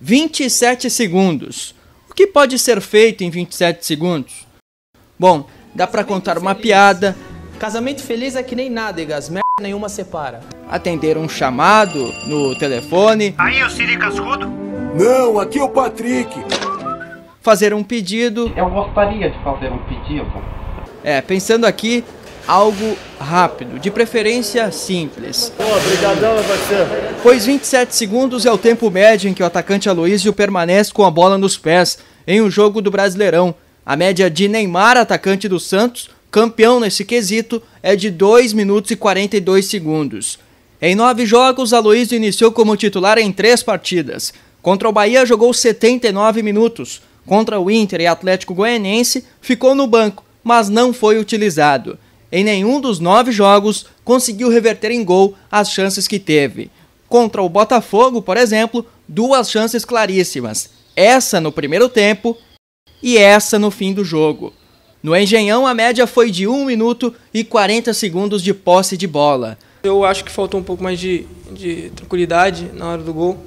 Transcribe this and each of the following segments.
27 segundos. O que pode ser feito em 27 segundos? Bom, dá para contar uma piada. Casamento feliz é que nem nádegas, merda nenhuma separa. Atender um chamado no telefone. Aí, o Siri Cascudo? Não, aqui é o Patrick. Fazer um pedido. Eu gostaria de fazer um pedido. É, pensando aqui, algo rápido, de preferência simples. Pois 27 segundos é o tempo médio em que o atacante Aloísio permanece com a bola nos pés em um jogo do Brasileirão. A média de Neymar, atacante do Santos, campeão nesse quesito, é de 2 minutos e 42 segundos. Em nove jogos, Aloísio iniciou como titular em três partidas. Contra o Bahia jogou 79 minutos. Contra o Inter e Atlético Goianiense ficou no banco, mas não foi utilizado. Em nenhum dos nove jogos conseguiu reverter em gol as chances que teve. Contra o Botafogo, por exemplo, duas chances claríssimas: essa no primeiro tempo e essa no fim do jogo. No Engenhão, a média foi de 1 minuto e 40 segundos de posse de bola. Eu acho que faltou um pouco mais de, de tranquilidade na hora do gol,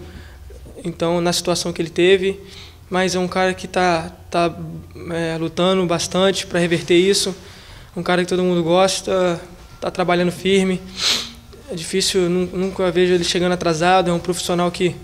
então na situação que ele teve. Mas é um cara que está tá, é, lutando bastante para reverter isso um cara que todo mundo gosta, está trabalhando firme. É difícil, nunca vejo ele chegando atrasado, é um profissional que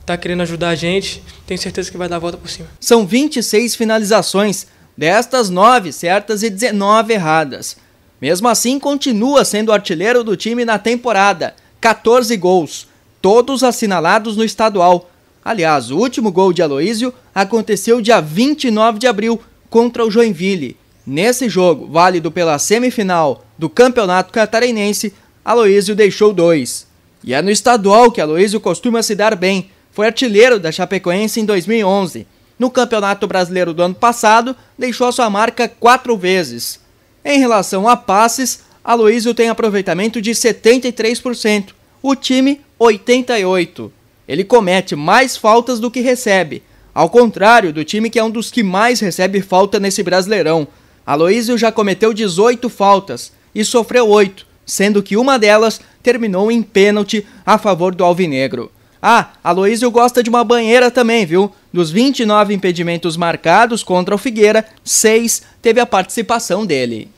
está querendo ajudar a gente. Tenho certeza que vai dar a volta por cima. São 26 finalizações, destas 9 certas e 19 erradas. Mesmo assim, continua sendo artilheiro do time na temporada. 14 gols, todos assinalados no estadual. Aliás, o último gol de Aloísio aconteceu dia 29 de abril contra o Joinville. Nesse jogo, válido pela semifinal do Campeonato Catarinense, Aloísio deixou dois. E é no estadual que Aloísio costuma se dar bem. Foi artilheiro da Chapecoense em 2011. No Campeonato Brasileiro do ano passado, deixou a sua marca quatro vezes. Em relação a passes, Aloísio tem aproveitamento de 73%, o time 88%. Ele comete mais faltas do que recebe, ao contrário do time que é um dos que mais recebe falta nesse Brasileirão, Aloísio já cometeu 18 faltas e sofreu 8, sendo que uma delas terminou em pênalti a favor do Alvinegro. Ah, Aloísio gosta de uma banheira também, viu? Dos 29 impedimentos marcados contra o Figueira, 6 teve a participação dele.